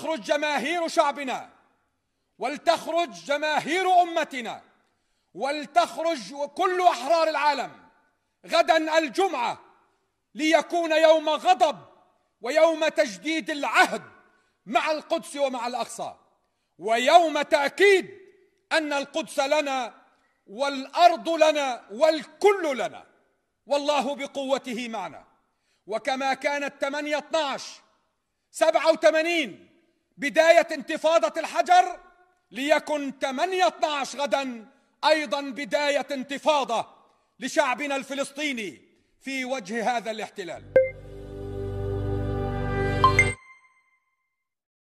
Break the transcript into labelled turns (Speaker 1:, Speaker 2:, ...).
Speaker 1: تخرج جماهير شعبنا ولتخرج جماهير امتنا ولتخرج كل احرار العالم غدا الجمعه ليكون يوم غضب ويوم تجديد العهد مع القدس ومع الاقصى ويوم تاكيد ان القدس لنا والارض لنا والكل لنا والله بقوته معنا وكما كانت 8 12 87 بداية انتفاضة الحجر ليكن 8 12 غدا أيضا بداية انتفاضة لشعبنا الفلسطيني في وجه هذا الاحتلال